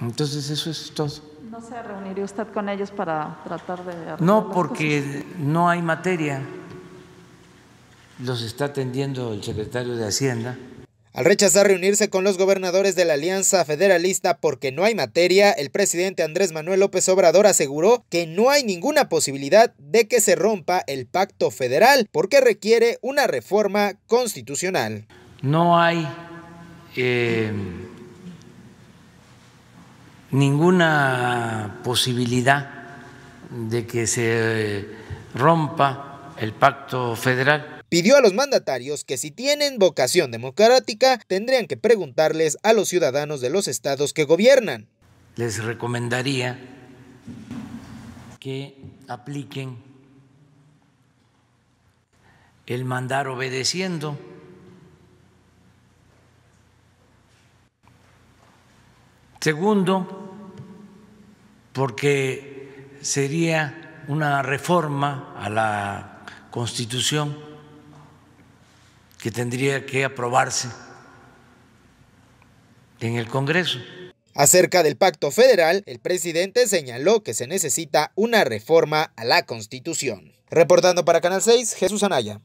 Entonces eso es todo. ¿No se reuniría usted con ellos para tratar de... No, porque no hay materia. Los está atendiendo el secretario de Hacienda. Al rechazar reunirse con los gobernadores de la Alianza Federalista porque no hay materia, el presidente Andrés Manuel López Obrador aseguró que no hay ninguna posibilidad de que se rompa el pacto federal porque requiere una reforma constitucional. No hay eh, ninguna posibilidad de que se eh, rompa el pacto federal pidió a los mandatarios que si tienen vocación democrática tendrían que preguntarles a los ciudadanos de los estados que gobiernan. Les recomendaría que apliquen el mandar obedeciendo. Segundo, porque sería una reforma a la Constitución que tendría que aprobarse en el Congreso. Acerca del pacto federal, el presidente señaló que se necesita una reforma a la Constitución. Reportando para Canal 6, Jesús Anaya.